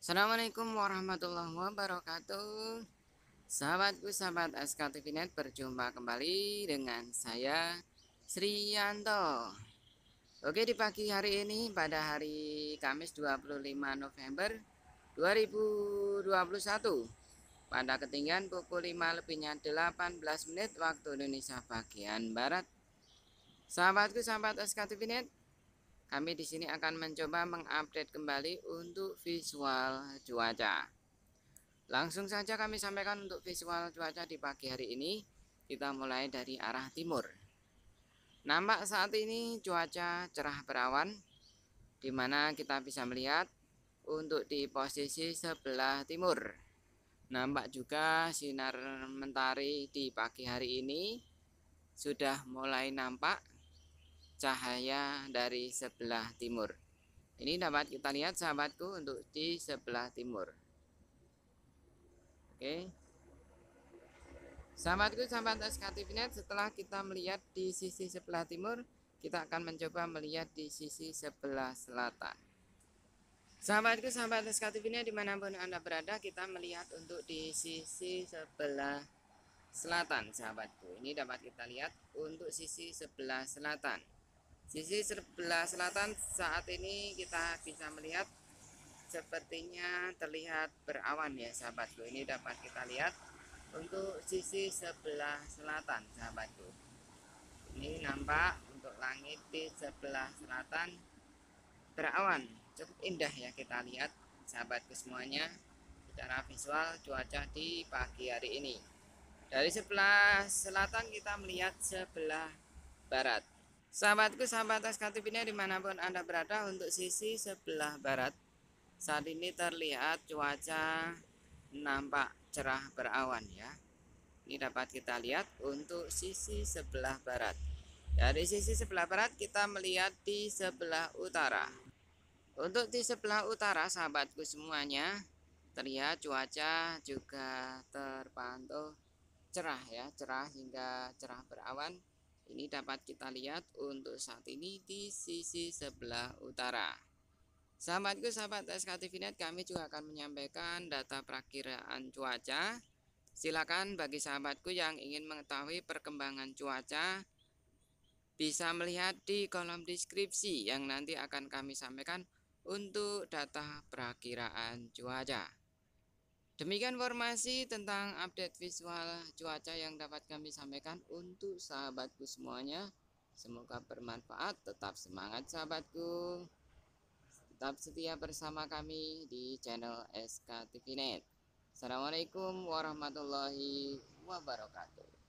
Assalamualaikum warahmatullahi wabarakatuh Sahabatku sahabat SKTV Net berjumpa kembali dengan saya Sri Yanto Oke di pagi hari ini pada hari Kamis 25 November 2021 Pada ketinggian pukul 5 lebihnya 18 menit waktu Indonesia bagian Barat Sahabatku sahabat SKTV Net kami di sini akan mencoba mengupdate kembali untuk visual cuaca. Langsung saja kami sampaikan untuk visual cuaca di pagi hari ini. Kita mulai dari arah timur. Nampak saat ini cuaca cerah berawan, di mana kita bisa melihat untuk di posisi sebelah timur. Nampak juga sinar mentari di pagi hari ini sudah mulai nampak cahaya dari sebelah timur. Ini dapat kita lihat sahabatku untuk di sebelah timur. Oke. Sahabatku, sahabat SKTVNet, setelah kita melihat di sisi sebelah timur, kita akan mencoba melihat di sisi sebelah selatan. Sahabatku, sahabat SKTVNet, dimanapun Anda berada, kita melihat untuk di sisi sebelah selatan, sahabatku. Ini dapat kita lihat untuk sisi sebelah selatan. Sisi sebelah selatan saat ini kita bisa melihat sepertinya terlihat berawan ya sahabatku. Ini dapat kita lihat untuk sisi sebelah selatan sahabatku. Ini nampak untuk langit di sebelah selatan berawan. Cukup indah ya kita lihat sahabatku semuanya secara visual cuaca di pagi hari ini. Dari sebelah selatan kita melihat sebelah barat. Sahabatku, sahabat ini dimanapun Anda berada untuk sisi sebelah barat Saat ini terlihat cuaca nampak cerah berawan ya Ini dapat kita lihat untuk sisi sebelah barat Dari sisi sebelah barat kita melihat di sebelah utara Untuk di sebelah utara sahabatku semuanya Terlihat cuaca juga terpantau cerah ya cerah hingga cerah berawan ini dapat kita lihat untuk saat ini di sisi sebelah utara. Sahabatku, sahabat SK TV kami juga akan menyampaikan data perakiraan cuaca. Silakan bagi sahabatku yang ingin mengetahui perkembangan cuaca bisa melihat di kolom deskripsi yang nanti akan kami sampaikan untuk data perakiraan cuaca. Demikian informasi tentang update visual cuaca yang dapat kami sampaikan untuk sahabatku semuanya. Semoga bermanfaat. Tetap semangat sahabatku. Tetap setia bersama kami di channel SK SKTVNet. Assalamualaikum warahmatullahi wabarakatuh.